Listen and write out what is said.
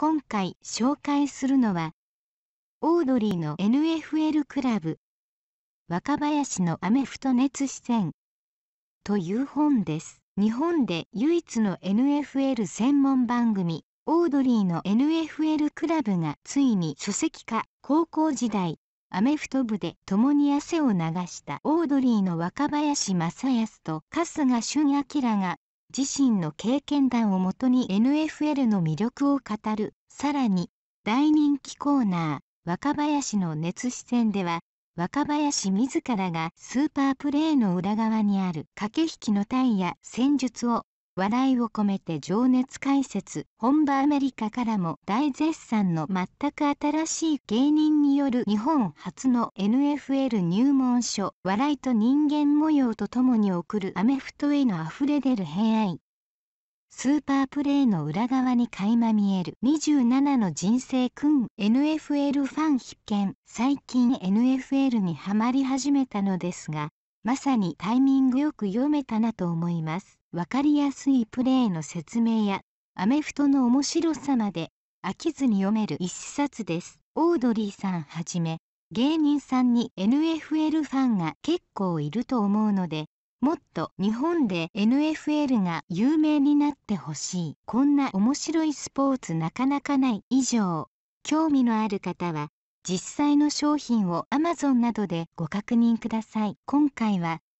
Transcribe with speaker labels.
Speaker 1: 今回紹介するのは、オ
Speaker 2: ードリーの NFL クラブ、若林のアメフト熱視線という本です。日本で唯一の NFL 専門番組、オードリーの NFL クラブがついに書籍化、高校時代、アメフト部で共に汗を流したオードリーの若林正康と春日俊明が自身の経験談をもとに NFL の魅力を語るさらに大人気コーナー若林の熱視線では若林自らがスーパープレーの裏側にある駆け引きのタイや戦術を笑いを込めて情熱解説本場アメリカからも大絶賛の全く新しい芸人による日本初の NFL 入門書笑いと人間模様とともに送るアメフトへの溢れ出る偏愛スーパープレーの裏側に垣間見える27の人生くん NFL ファン必見最近 NFL にハマり始めたのですがまさにタイミングよく読めたなと思います分かりやすいプレーの説明やアメフトの面白さまで飽きずに読める一冊です。オードリーさんはじめ芸人さんに NFL ファンが結構いると思うのでもっと日本で NFL が有名になってほしいこんな面白いスポーツなかなかない以上興味のある方は実際の商品を Amazon などでご確認ください今回は